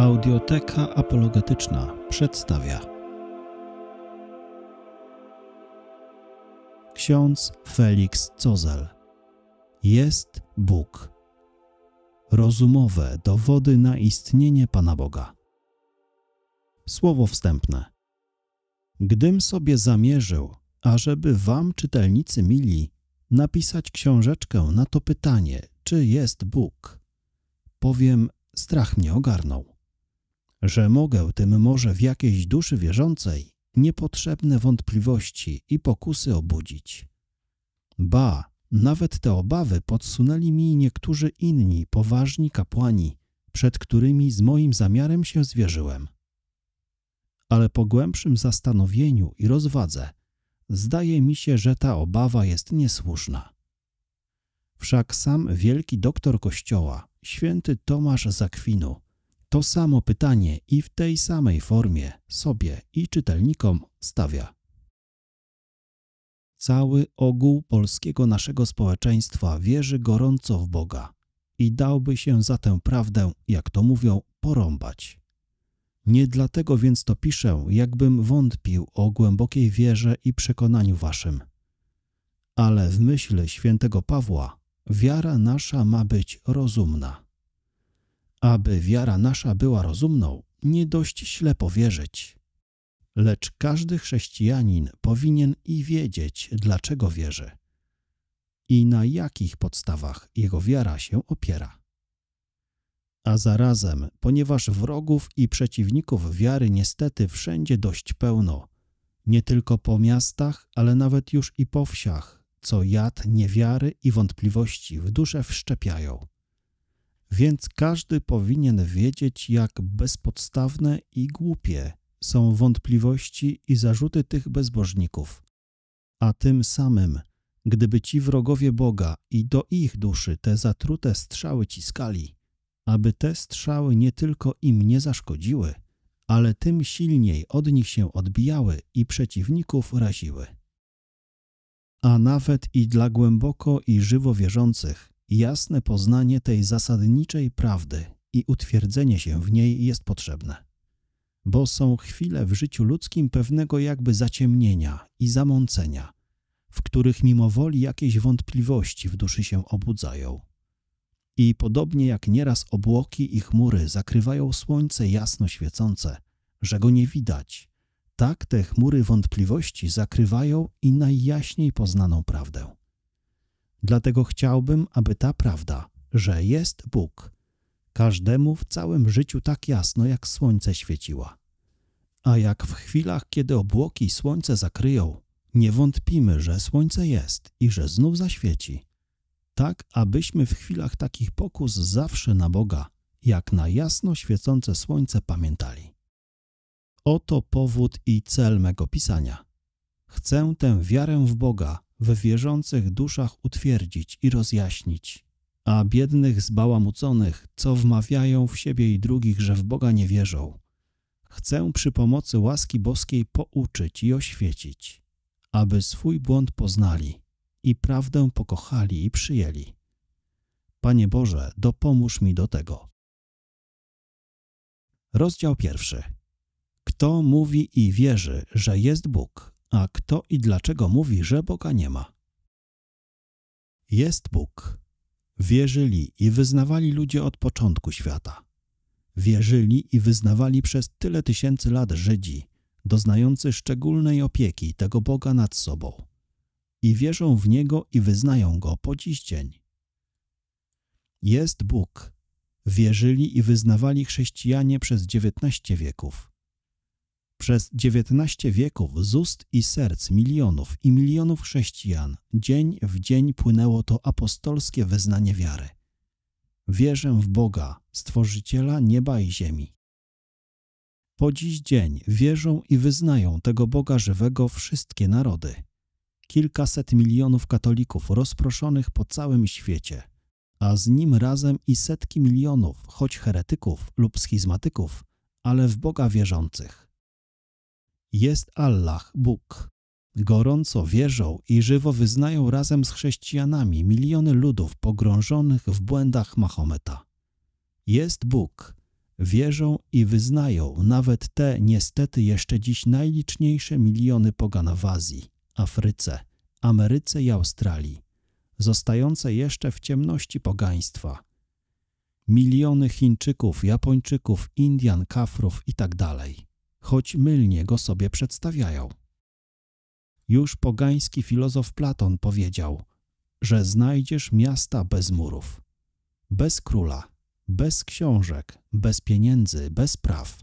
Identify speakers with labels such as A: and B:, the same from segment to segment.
A: Audioteka apologetyczna przedstawia Ksiądz Felix Cozel Jest Bóg Rozumowe dowody na istnienie Pana Boga Słowo wstępne Gdym sobie zamierzył, ażeby wam, czytelnicy mili, napisać książeczkę na to pytanie, czy jest Bóg, powiem, strach mnie ogarnął że mogę tym może w jakiejś duszy wierzącej niepotrzebne wątpliwości i pokusy obudzić. Ba, nawet te obawy podsunęli mi niektórzy inni poważni kapłani, przed którymi z moim zamiarem się zwierzyłem. Ale po głębszym zastanowieniu i rozwadze, zdaje mi się, że ta obawa jest niesłuszna. Wszak sam wielki doktor Kościoła, święty Tomasz Zakwinu, to samo pytanie i w tej samej formie sobie i czytelnikom stawia. Cały ogół polskiego naszego społeczeństwa wierzy gorąco w Boga i dałby się za tę prawdę, jak to mówią, porąbać. Nie dlatego więc to piszę, jakbym wątpił o głębokiej wierze i przekonaniu waszym. Ale w myśl świętego Pawła wiara nasza ma być rozumna aby wiara nasza była rozumną, nie dość ślepo wierzyć. Lecz każdy chrześcijanin powinien i wiedzieć, dlaczego wierzy i na jakich podstawach jego wiara się opiera. A zarazem, ponieważ wrogów i przeciwników wiary niestety wszędzie dość pełno, nie tylko po miastach, ale nawet już i po wsiach, co jad niewiary i wątpliwości w duszę wszczepiają – więc każdy powinien wiedzieć, jak bezpodstawne i głupie są wątpliwości i zarzuty tych bezbożników. A tym samym, gdyby ci wrogowie Boga i do ich duszy te zatrute strzały ciskali, aby te strzały nie tylko im nie zaszkodziły, ale tym silniej od nich się odbijały i przeciwników raziły. A nawet i dla głęboko i żywo wierzących, Jasne poznanie tej zasadniczej prawdy i utwierdzenie się w niej jest potrzebne. Bo są chwile w życiu ludzkim pewnego jakby zaciemnienia i zamącenia, w których mimowoli jakieś wątpliwości w duszy się obudzają. I podobnie jak nieraz obłoki i chmury zakrywają słońce jasno świecące, że go nie widać, tak te chmury wątpliwości zakrywają i najjaśniej poznaną prawdę. Dlatego chciałbym, aby ta prawda, że jest Bóg, każdemu w całym życiu tak jasno jak słońce świeciła. A jak w chwilach, kiedy obłoki słońce zakryją, nie wątpimy, że słońce jest i że znów zaświeci, tak abyśmy w chwilach takich pokus zawsze na Boga, jak na jasno świecące słońce pamiętali. Oto powód i cel mego pisania. Chcę tę wiarę w Boga w wierzących duszach utwierdzić i rozjaśnić, a biednych zbałamuconych, co wmawiają w siebie i drugich, że w Boga nie wierzą. Chcę przy pomocy łaski boskiej pouczyć i oświecić, aby swój błąd poznali i prawdę pokochali i przyjęli. Panie Boże, dopomóż mi do tego. Rozdział pierwszy. Kto mówi i wierzy, że jest Bóg, a kto i dlaczego mówi, że Boga nie ma? Jest Bóg. Wierzyli i wyznawali ludzie od początku świata. Wierzyli i wyznawali przez tyle tysięcy lat Żydzi, doznający szczególnej opieki tego Boga nad sobą. I wierzą w Niego i wyznają Go po dziś dzień. Jest Bóg. Wierzyli i wyznawali chrześcijanie przez dziewiętnaście wieków. Przez dziewiętnaście wieków z ust i serc milionów i milionów chrześcijan dzień w dzień płynęło to apostolskie wyznanie wiary. Wierzę w Boga, Stworzyciela nieba i ziemi. Po dziś dzień wierzą i wyznają tego Boga żywego wszystkie narody. Kilkaset milionów katolików rozproszonych po całym świecie, a z nim razem i setki milionów, choć heretyków lub schizmatyków, ale w Boga wierzących jest Allah, Bóg. Gorąco wierzą i żywo wyznają razem z chrześcijanami miliony ludów pogrążonych w błędach Mahometa. Jest Bóg. Wierzą i wyznają nawet te niestety jeszcze dziś najliczniejsze miliony pogan w Azji, Afryce, Ameryce i Australii, zostające jeszcze w ciemności pogaństwa. Miliony Chińczyków, Japończyków, Indian, Kafrów itd. Tak choć mylnie go sobie przedstawiają. Już pogański filozof Platon powiedział, że znajdziesz miasta bez murów, bez króla, bez książek, bez pieniędzy, bez praw,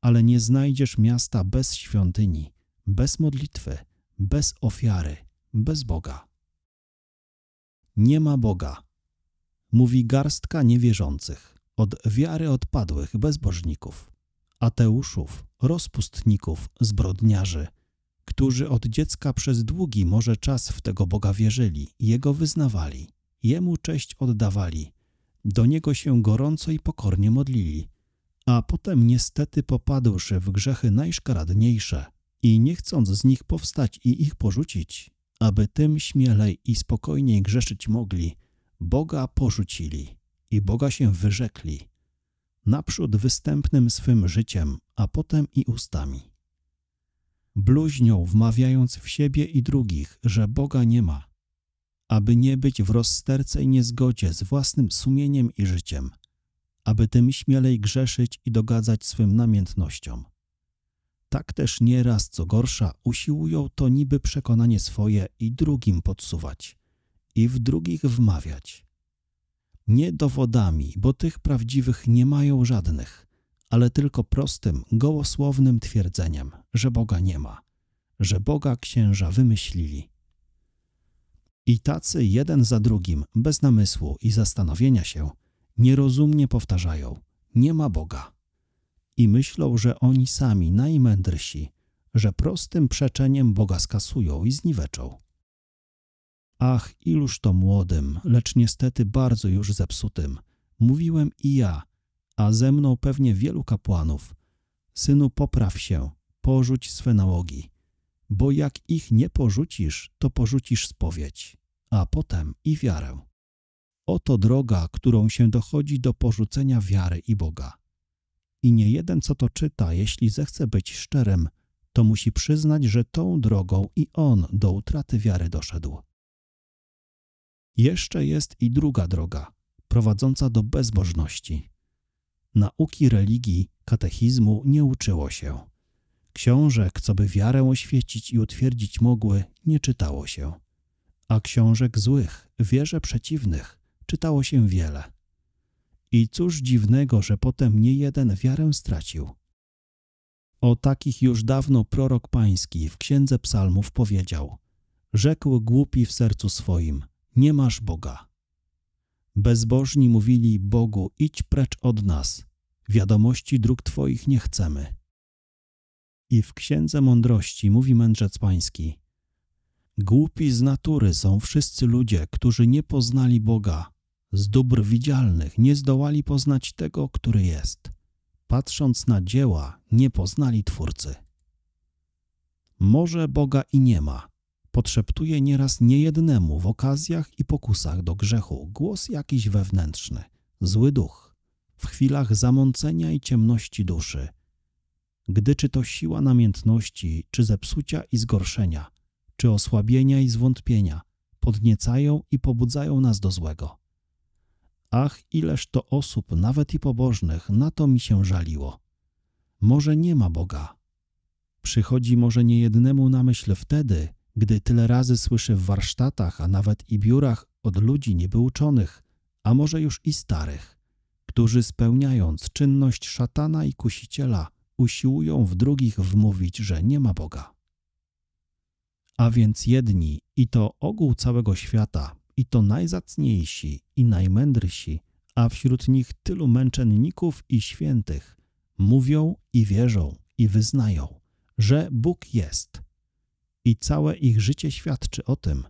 A: ale nie znajdziesz miasta bez świątyni, bez modlitwy, bez ofiary, bez Boga. Nie ma Boga, mówi garstka niewierzących, od wiary odpadłych bezbożników ateuszów, rozpustników, zbrodniarzy, którzy od dziecka przez długi może czas w tego Boga wierzyli, Jego wyznawali, Jemu cześć oddawali, do Niego się gorąco i pokornie modlili, a potem niestety popadłszy w grzechy najszkaradniejsze i nie chcąc z nich powstać i ich porzucić, aby tym śmielej i spokojniej grzeszyć mogli, Boga porzucili i Boga się wyrzekli naprzód występnym swym życiem, a potem i ustami. Bluźnią, wmawiając w siebie i drugich, że Boga nie ma, aby nie być w rozsterce i niezgodzie z własnym sumieniem i życiem, aby tym śmielej grzeszyć i dogadzać swym namiętnościom. Tak też nieraz, co gorsza, usiłują to niby przekonanie swoje i drugim podsuwać i w drugich wmawiać nie dowodami, bo tych prawdziwych nie mają żadnych, ale tylko prostym, gołosłownym twierdzeniem, że Boga nie ma, że Boga księża wymyślili. I tacy jeden za drugim, bez namysłu i zastanowienia się, nierozumnie powtarzają: Nie ma Boga. I myślą, że oni sami najmędrsi, że prostym przeczeniem Boga skasują i zniweczą. Ach, iluż to młodym, lecz niestety bardzo już zepsutym. Mówiłem i ja, a ze mną pewnie wielu kapłanów. Synu, popraw się, porzuć swe nałogi, bo jak ich nie porzucisz, to porzucisz spowiedź, a potem i wiarę. Oto droga, którą się dochodzi do porzucenia wiary i Boga. I nie jeden, co to czyta, jeśli zechce być szczerym, to musi przyznać, że tą drogą i on do utraty wiary doszedł. Jeszcze jest i druga droga, prowadząca do bezbożności. Nauki religii, katechizmu nie uczyło się. Książek, co by wiarę oświecić i utwierdzić mogły, nie czytało się. A książek złych, wierze przeciwnych, czytało się wiele. I cóż dziwnego, że potem nie jeden wiarę stracił. O takich już dawno prorok pański w księdze psalmów powiedział: Rzekł głupi w sercu swoim: nie masz Boga. Bezbożni mówili Bogu, idź precz od nas, wiadomości dróg Twoich nie chcemy. I w Księdze Mądrości mówi mędrzec pański, Głupi z natury są wszyscy ludzie, którzy nie poznali Boga. Z dóbr widzialnych nie zdołali poznać tego, który jest. Patrząc na dzieła, nie poznali Twórcy. Może Boga i nie ma, podszeptuje nieraz niejednemu w okazjach i pokusach do grzechu głos jakiś wewnętrzny, zły duch, w chwilach zamącenia i ciemności duszy, gdy czy to siła namiętności, czy zepsucia i zgorszenia, czy osłabienia i zwątpienia, podniecają i pobudzają nas do złego. Ach, ileż to osób, nawet i pobożnych, na to mi się żaliło. Może nie ma Boga. Przychodzi może niejednemu na myśl wtedy, gdy tyle razy słyszę w warsztatach, a nawet i biurach od ludzi niby a może już i starych, którzy spełniając czynność szatana i kusiciela, usiłują w drugich wmówić, że nie ma Boga. A więc jedni, i to ogół całego świata, i to najzacniejsi i najmędrsi, a wśród nich tylu męczenników i świętych, mówią i wierzą i wyznają, że Bóg jest – i całe ich życie świadczy o tym,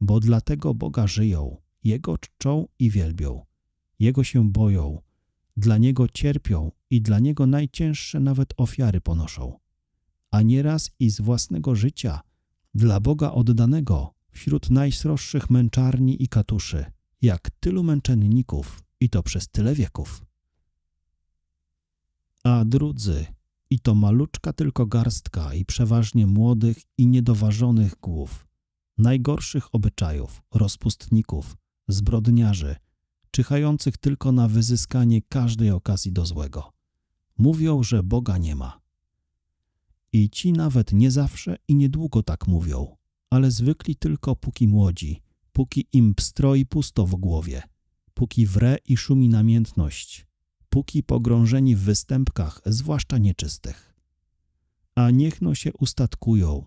A: bo dlatego Boga żyją, Jego czczą i wielbią, Jego się boją, dla Niego cierpią i dla Niego najcięższe nawet ofiary ponoszą, a nieraz i z własnego życia, dla Boga oddanego, wśród najsroższych męczarni i katuszy, jak tylu męczenników i to przez tyle wieków. A drudzy, i to maluczka tylko garstka i przeważnie młodych i niedoważonych głów, najgorszych obyczajów, rozpustników, zbrodniarzy, czyhających tylko na wyzyskanie każdej okazji do złego. Mówią, że Boga nie ma. I ci nawet nie zawsze i niedługo tak mówią, ale zwykli tylko póki młodzi, póki im pstroi pusto w głowie, póki wre i szumi namiętność, dopóki pogrążeni w występkach, zwłaszcza nieczystych. A niechno się ustatkują,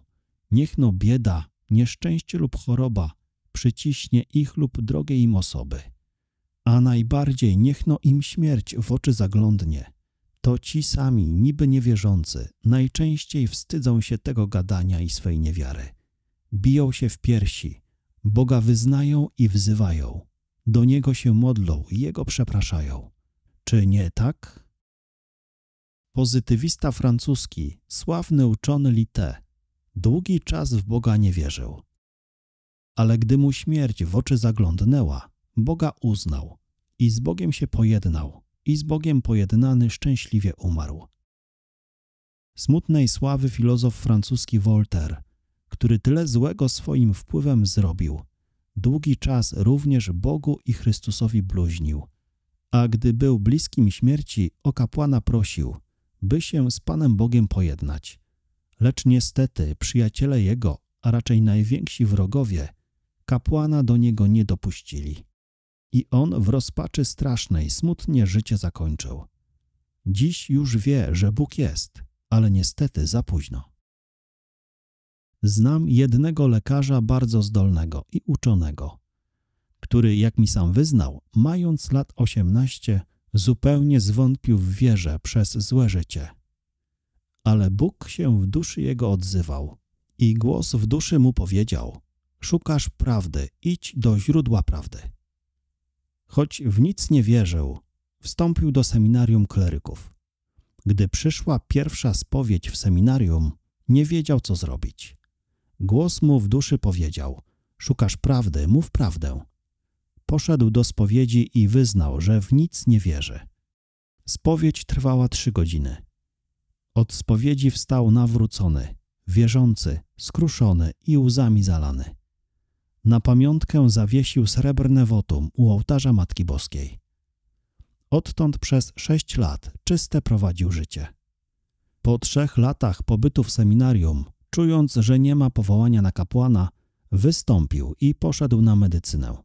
A: niechno bieda, nieszczęście lub choroba przyciśnie ich lub drogie im osoby. A najbardziej niechno im śmierć w oczy zaglądnie. To ci sami, niby niewierzący, najczęściej wstydzą się tego gadania i swej niewiary. Biją się w piersi, Boga wyznają i wzywają. Do Niego się modlą, i Jego przepraszają czy nie tak? Pozytywista francuski, sławny uczony Lite, długi czas w Boga nie wierzył. Ale gdy mu śmierć w oczy zaglądnęła, Boga uznał i z Bogiem się pojednał i z Bogiem pojednany szczęśliwie umarł. Smutnej sławy filozof francuski Voltaire, który tyle złego swoim wpływem zrobił, długi czas również Bogu i Chrystusowi bluźnił – a gdy był bliskim śmierci, o kapłana prosił, by się z Panem Bogiem pojednać. Lecz niestety przyjaciele jego, a raczej najwięksi wrogowie, kapłana do niego nie dopuścili. I on w rozpaczy strasznej smutnie życie zakończył. Dziś już wie, że Bóg jest, ale niestety za późno. Znam jednego lekarza bardzo zdolnego i uczonego, który, jak mi sam wyznał, mając lat osiemnaście, zupełnie zwątpił w wierze przez złe życie. Ale Bóg się w duszy jego odzywał i głos w duszy mu powiedział: Szukasz prawdy, idź do źródła prawdy. Choć w nic nie wierzył, wstąpił do seminarium kleryków. Gdy przyszła pierwsza spowiedź w seminarium, nie wiedział, co zrobić. Głos mu w duszy powiedział: Szukasz prawdy, mów prawdę poszedł do spowiedzi i wyznał, że w nic nie wierzy. Spowiedź trwała trzy godziny. Od spowiedzi wstał nawrócony, wierzący, skruszony i łzami zalany. Na pamiątkę zawiesił srebrne wotum u ołtarza Matki Boskiej. Odtąd przez sześć lat czyste prowadził życie. Po trzech latach pobytu w seminarium, czując, że nie ma powołania na kapłana, wystąpił i poszedł na medycynę.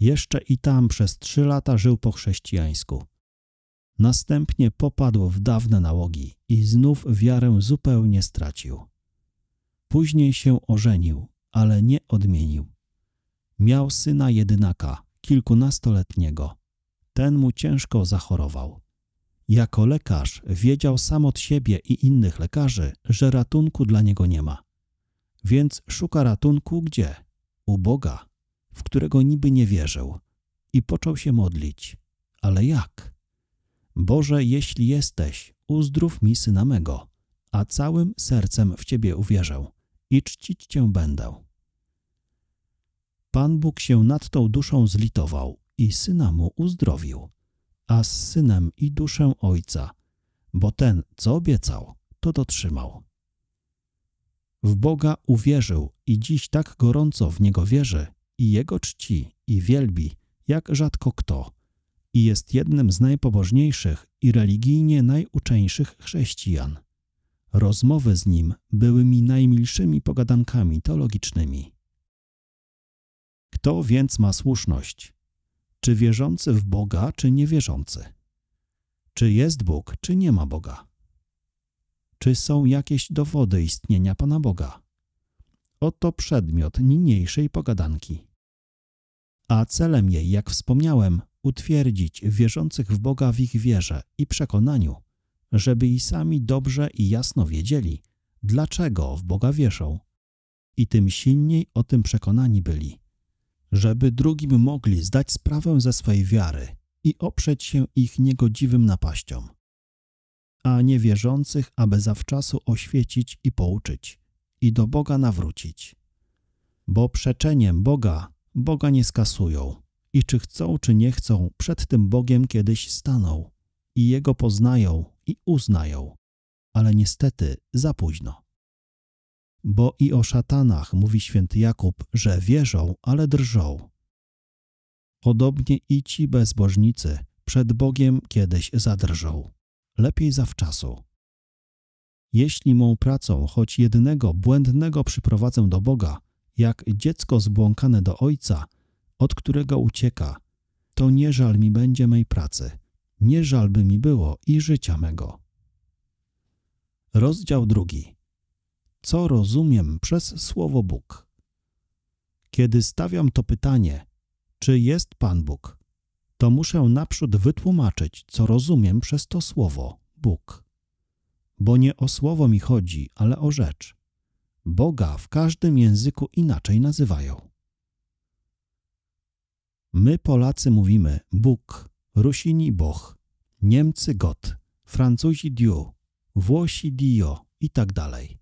A: Jeszcze i tam przez trzy lata żył po chrześcijańsku. Następnie popadł w dawne nałogi i znów wiarę zupełnie stracił. Później się ożenił, ale nie odmienił. Miał syna jedynaka, kilkunastoletniego. Ten mu ciężko zachorował. Jako lekarz wiedział sam od siebie i innych lekarzy, że ratunku dla niego nie ma. Więc szuka ratunku gdzie? U Boga w którego niby nie wierzył i począł się modlić. Ale jak? Boże, jeśli jesteś, uzdrów mi syna mego, a całym sercem w Ciebie uwierzę i czcić Cię będę. Pan Bóg się nad tą duszą zlitował i syna mu uzdrowił, a z synem i duszę ojca, bo ten, co obiecał, to dotrzymał. W Boga uwierzył i dziś tak gorąco w Niego wierzy, i Jego czci i wielbi, jak rzadko kto, i jest jednym z najpobożniejszych i religijnie najuczeńszych chrześcijan. Rozmowy z nim były mi najmilszymi pogadankami teologicznymi. Kto więc ma słuszność? Czy wierzący w Boga, czy niewierzący? Czy jest Bóg, czy nie ma Boga? Czy są jakieś dowody istnienia Pana Boga? Oto przedmiot niniejszej pogadanki. A celem jej, jak wspomniałem, utwierdzić wierzących w Boga w ich wierze i przekonaniu, żeby i sami dobrze i jasno wiedzieli, dlaczego w Boga wierzą. I tym silniej o tym przekonani byli, żeby drugim mogli zdać sprawę ze swej wiary i oprzeć się ich niegodziwym napaściom, a niewierzących, aby zawczasu oświecić i pouczyć, i do Boga nawrócić. Bo przeczeniem Boga Boga nie skasują i czy chcą, czy nie chcą, przed tym Bogiem kiedyś staną i Jego poznają i uznają, ale niestety za późno. Bo i o szatanach mówi święty Jakub, że wierzą, ale drżą. Podobnie i ci bezbożnicy przed Bogiem kiedyś zadrżą. Lepiej zawczasu. Jeśli mą pracą choć jednego błędnego przyprowadzę do Boga, jak dziecko zbłąkane do Ojca, od którego ucieka, to nie żal mi będzie mej pracy, nie żal by mi było i życia mego. Rozdział drugi. Co rozumiem przez słowo Bóg? Kiedy stawiam to pytanie, czy jest Pan Bóg, to muszę naprzód wytłumaczyć, co rozumiem przez to słowo Bóg bo nie o słowo mi chodzi, ale o rzecz. Boga w każdym języku inaczej nazywają. My Polacy mówimy Bóg, Rusini Boch, Niemcy Gott, Francuzi Dieu, Włosi Dio i tak dalej.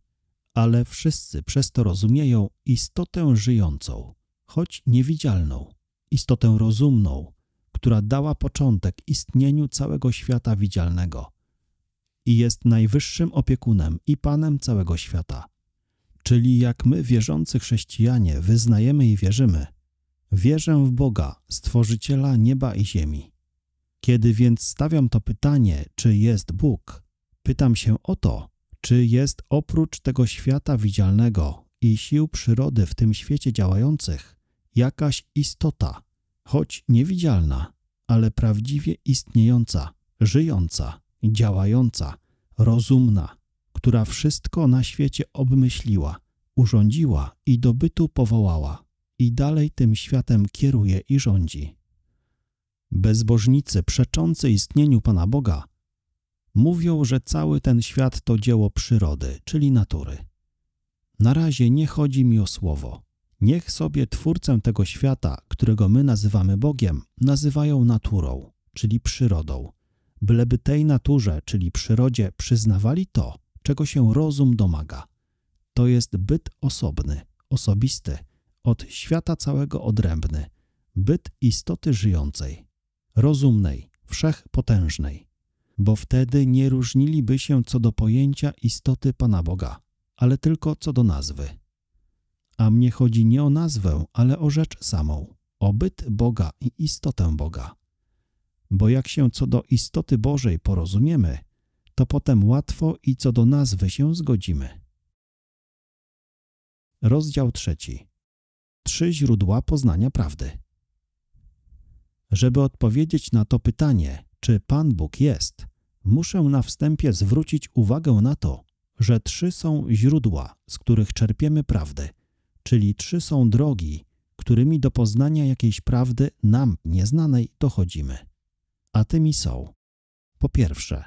A: Ale wszyscy przez to rozumieją istotę żyjącą, choć niewidzialną, istotę rozumną, która dała początek istnieniu całego świata widzialnego – i jest najwyższym opiekunem i Panem całego świata. Czyli jak my, wierzący chrześcijanie, wyznajemy i wierzymy, wierzę w Boga, Stworzyciela nieba i ziemi. Kiedy więc stawiam to pytanie, czy jest Bóg, pytam się o to, czy jest oprócz tego świata widzialnego i sił przyrody w tym świecie działających jakaś istota, choć niewidzialna, ale prawdziwie istniejąca, żyjąca, działająca, rozumna, która wszystko na świecie obmyśliła, urządziła i do bytu powołała i dalej tym światem kieruje i rządzi. Bezbożnicy przeczący istnieniu Pana Boga mówią, że cały ten świat to dzieło przyrody, czyli natury. Na razie nie chodzi mi o słowo. Niech sobie twórcę tego świata, którego my nazywamy Bogiem, nazywają naturą, czyli przyrodą – byleby tej naturze, czyli przyrodzie, przyznawali to, czego się rozum domaga. To jest byt osobny, osobisty, od świata całego odrębny, byt istoty żyjącej, rozumnej, wszechpotężnej. Bo wtedy nie różniliby się co do pojęcia istoty Pana Boga, ale tylko co do nazwy. A mnie chodzi nie o nazwę, ale o rzecz samą, o byt Boga i istotę Boga bo jak się co do istoty Bożej porozumiemy, to potem łatwo i co do nazwy się zgodzimy. Rozdział trzeci. Trzy źródła poznania prawdy. Żeby odpowiedzieć na to pytanie, czy Pan Bóg jest, muszę na wstępie zwrócić uwagę na to, że trzy są źródła, z których czerpiemy prawdę, czyli trzy są drogi, którymi do poznania jakiejś prawdy nam nieznanej dochodzimy a tymi są: po pierwsze,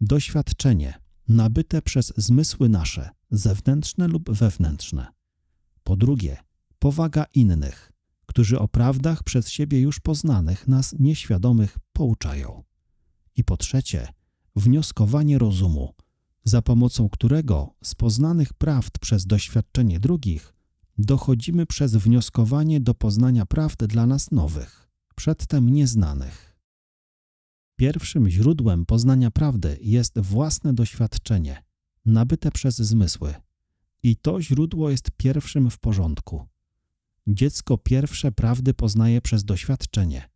A: doświadczenie nabyte przez zmysły nasze, zewnętrzne lub wewnętrzne. Po drugie, powaga innych, którzy o prawdach przez siebie już poznanych nas nieświadomych pouczają. I po trzecie, wnioskowanie rozumu, za pomocą którego z poznanych prawd przez doświadczenie drugich dochodzimy przez wnioskowanie do poznania prawd dla nas nowych, przedtem nieznanych. Pierwszym źródłem poznania prawdy jest własne doświadczenie, nabyte przez zmysły. I to źródło jest pierwszym w porządku. Dziecko pierwsze prawdy poznaje przez doświadczenie.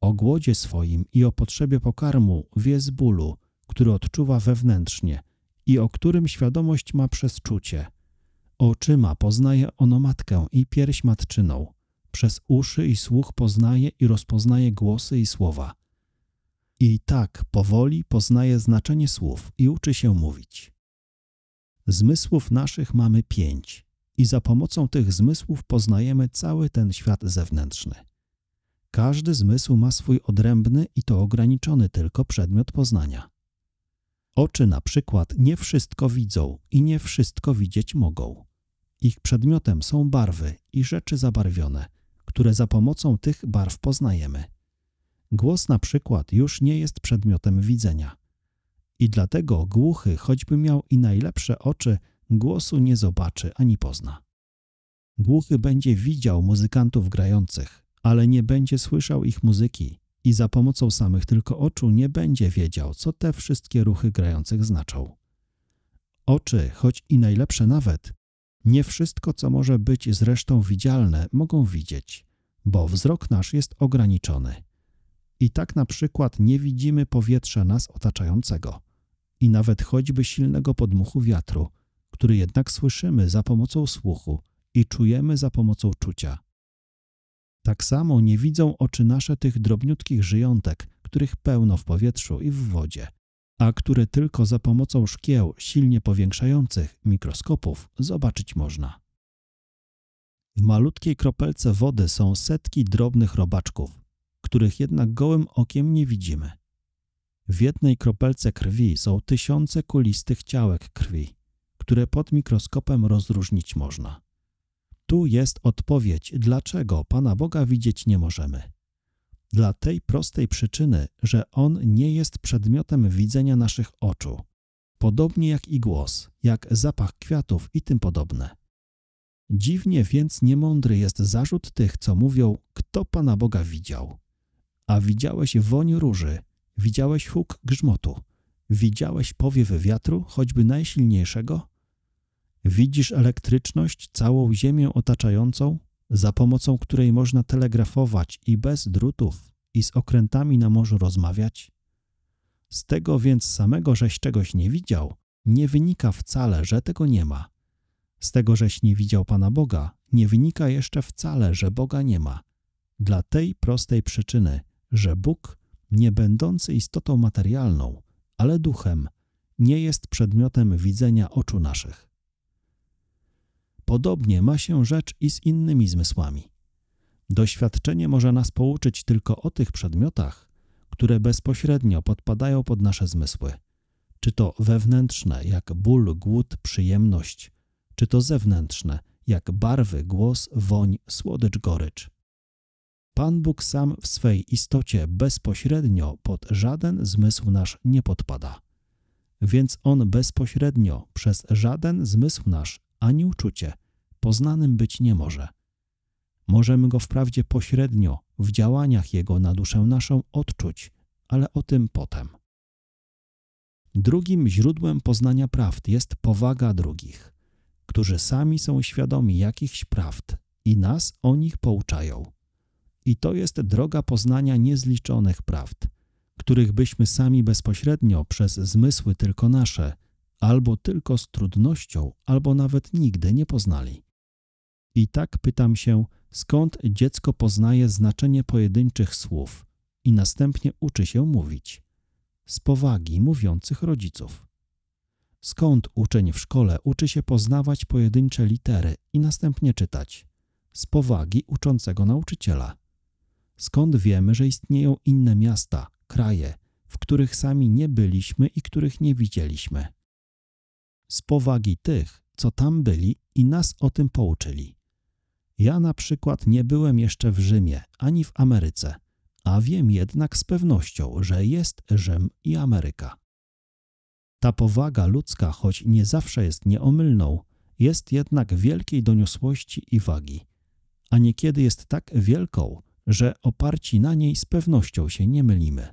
A: O głodzie swoim i o potrzebie pokarmu wie z bólu, który odczuwa wewnętrznie i o którym świadomość ma przez czucie. Oczyma poznaje ono matkę i pierś matczyną. Przez uszy i słuch poznaje i rozpoznaje głosy i słowa – i tak powoli poznaje znaczenie słów i uczy się mówić. Zmysłów naszych mamy pięć i za pomocą tych zmysłów poznajemy cały ten świat zewnętrzny. Każdy zmysł ma swój odrębny i to ograniczony tylko przedmiot poznania. Oczy na przykład nie wszystko widzą i nie wszystko widzieć mogą. Ich przedmiotem są barwy i rzeczy zabarwione, które za pomocą tych barw poznajemy. Głos na przykład już nie jest przedmiotem widzenia. I dlatego głuchy, choćby miał i najlepsze oczy, głosu nie zobaczy ani pozna. Głuchy będzie widział muzykantów grających, ale nie będzie słyszał ich muzyki i za pomocą samych tylko oczu nie będzie wiedział, co te wszystkie ruchy grających znaczą. Oczy, choć i najlepsze nawet, nie wszystko, co może być zresztą widzialne, mogą widzieć, bo wzrok nasz jest ograniczony i tak na przykład nie widzimy powietrza nas otaczającego i nawet choćby silnego podmuchu wiatru, który jednak słyszymy za pomocą słuchu i czujemy za pomocą czucia. Tak samo nie widzą oczy nasze tych drobniutkich żyjątek, których pełno w powietrzu i w wodzie, a które tylko za pomocą szkieł silnie powiększających mikroskopów zobaczyć można. W malutkiej kropelce wody są setki drobnych robaczków, których jednak gołym okiem nie widzimy. W jednej kropelce krwi są tysiące kulistych ciałek krwi, które pod mikroskopem rozróżnić można. Tu jest odpowiedź, dlaczego Pana Boga widzieć nie możemy. Dla tej prostej przyczyny, że On nie jest przedmiotem widzenia naszych oczu, podobnie jak i głos, jak zapach kwiatów i tym podobne. Dziwnie więc niemądry jest zarzut tych, co mówią, kto Pana Boga widział a widziałeś woń róży, widziałeś huk grzmotu, widziałeś powiew wiatru, choćby najsilniejszego? Widzisz elektryczność całą ziemię otaczającą, za pomocą której można telegrafować i bez drutów, i z okrętami na morzu rozmawiać? Z tego więc samego, żeś czegoś nie widział, nie wynika wcale, że tego nie ma. Z tego, żeś nie widział Pana Boga, nie wynika jeszcze wcale, że Boga nie ma. Dla tej prostej przyczyny – że Bóg, nie będący istotą materialną, ale duchem, nie jest przedmiotem widzenia oczu naszych. Podobnie ma się rzecz i z innymi zmysłami. Doświadczenie może nas pouczyć tylko o tych przedmiotach, które bezpośrednio podpadają pod nasze zmysły, czy to wewnętrzne, jak ból, głód, przyjemność, czy to zewnętrzne, jak barwy, głos, woń, słodycz, gorycz. Pan Bóg sam w swej istocie bezpośrednio pod żaden zmysł nasz nie podpada. Więc On bezpośrednio przez żaden zmysł nasz ani uczucie poznanym być nie może. Możemy Go wprawdzie pośrednio w działaniach Jego na duszę naszą odczuć, ale o tym potem. Drugim źródłem poznania prawd jest powaga drugich, którzy sami są świadomi jakichś prawd i nas o nich pouczają. I to jest droga poznania niezliczonych prawd, których byśmy sami bezpośrednio przez zmysły tylko nasze, albo tylko z trudnością, albo nawet nigdy nie poznali. I tak pytam się, skąd dziecko poznaje znaczenie pojedynczych słów i następnie uczy się mówić. Z powagi mówiących rodziców. Skąd uczeń w szkole uczy się poznawać pojedyncze litery i następnie czytać? Z powagi uczącego nauczyciela. Skąd wiemy, że istnieją inne miasta, kraje, w których sami nie byliśmy i których nie widzieliśmy? Z powagi tych, co tam byli i nas o tym pouczyli. Ja na przykład nie byłem jeszcze w Rzymie ani w Ameryce, a wiem jednak z pewnością, że jest Rzym i Ameryka. Ta powaga ludzka, choć nie zawsze jest nieomylną, jest jednak wielkiej doniosłości i wagi, a niekiedy jest tak wielką, że oparci na niej z pewnością się nie mylimy.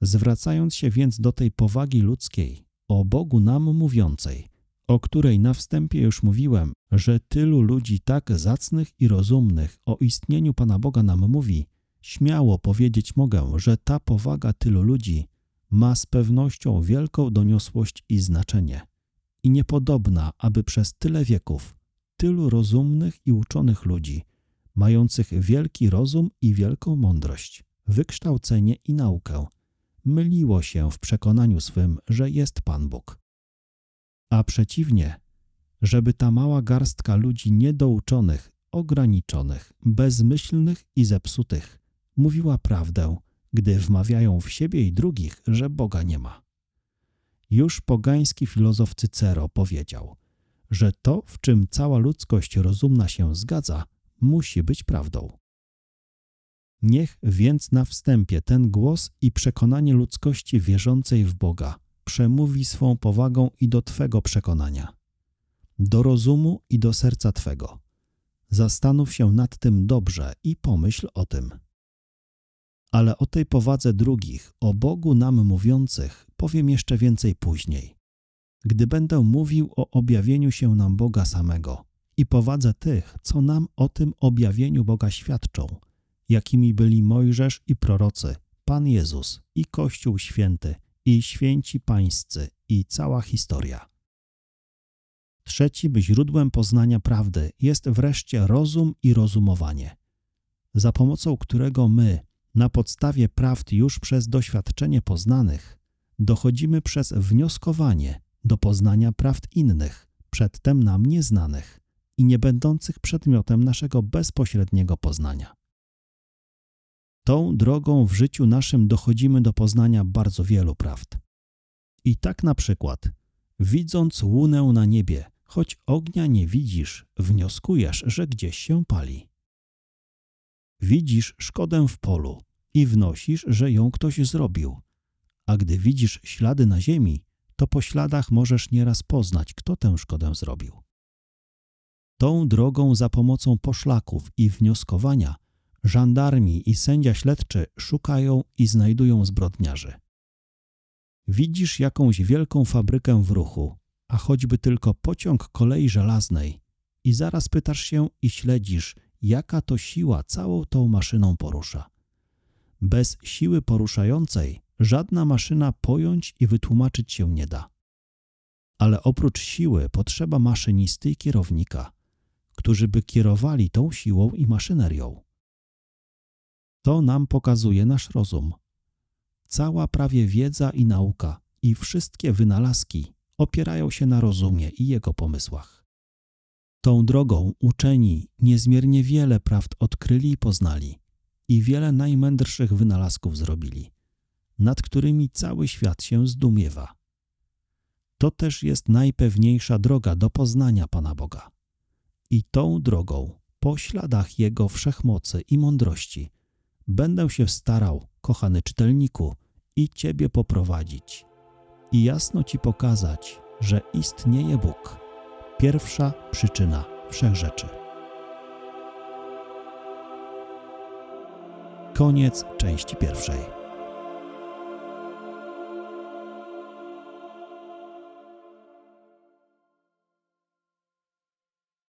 A: Zwracając się więc do tej powagi ludzkiej, o Bogu nam mówiącej, o której na wstępie już mówiłem, że tylu ludzi tak zacnych i rozumnych o istnieniu Pana Boga nam mówi, śmiało powiedzieć mogę, że ta powaga tylu ludzi ma z pewnością wielką doniosłość i znaczenie. I niepodobna, aby przez tyle wieków, tylu rozumnych i uczonych ludzi – mających wielki rozum i wielką mądrość, wykształcenie i naukę, myliło się w przekonaniu swym, że jest Pan Bóg. A przeciwnie, żeby ta mała garstka ludzi niedouczonych, ograniczonych, bezmyślnych i zepsutych mówiła prawdę, gdy wmawiają w siebie i drugich, że Boga nie ma. Już pogański filozof Cero powiedział, że to, w czym cała ludzkość rozumna się zgadza, musi być prawdą. Niech więc na wstępie ten głos i przekonanie ludzkości wierzącej w Boga przemówi swą powagą i do Twego przekonania, do rozumu i do serca Twego. Zastanów się nad tym dobrze i pomyśl o tym. Ale o tej powadze drugich, o Bogu nam mówiących, powiem jeszcze więcej później, gdy będę mówił o objawieniu się nam Boga samego i powadze tych, co nam o tym objawieniu Boga świadczą, jakimi byli Mojżesz i prorocy, Pan Jezus i Kościół Święty i święci pańscy i cała historia. Trzecim źródłem poznania prawdy jest wreszcie rozum i rozumowanie, za pomocą którego my, na podstawie prawd już przez doświadczenie poznanych, dochodzimy przez wnioskowanie do poznania prawd innych, przedtem nam nieznanych i nie będących przedmiotem naszego bezpośredniego poznania. Tą drogą w życiu naszym dochodzimy do poznania bardzo wielu prawd. I tak na przykład, widząc łunę na niebie, choć ognia nie widzisz, wnioskujesz, że gdzieś się pali. Widzisz szkodę w polu i wnosisz, że ją ktoś zrobił. A gdy widzisz ślady na ziemi, to po śladach możesz nieraz poznać, kto tę szkodę zrobił. Tą drogą za pomocą poszlaków i wnioskowania żandarmi i sędzia śledczy szukają i znajdują zbrodniarzy. Widzisz jakąś wielką fabrykę w ruchu, a choćby tylko pociąg kolei żelaznej i zaraz pytasz się i śledzisz, jaka to siła całą tą maszyną porusza. Bez siły poruszającej żadna maszyna pojąć i wytłumaczyć się nie da. Ale oprócz siły potrzeba maszynisty i kierownika którzy by kierowali tą siłą i maszynerią. To nam pokazuje nasz rozum. Cała prawie wiedza i nauka i wszystkie wynalazki opierają się na rozumie i jego pomysłach. Tą drogą uczeni niezmiernie wiele prawd odkryli i poznali i wiele najmędrszych wynalazków zrobili, nad którymi cały świat się zdumiewa. To też jest najpewniejsza droga do poznania Pana Boga i tą drogą, po śladach Jego wszechmocy i mądrości, będę się starał, kochany czytelniku, i Ciebie poprowadzić i jasno Ci pokazać, że istnieje Bóg, pierwsza przyczyna wszechrzeczy. Koniec części pierwszej.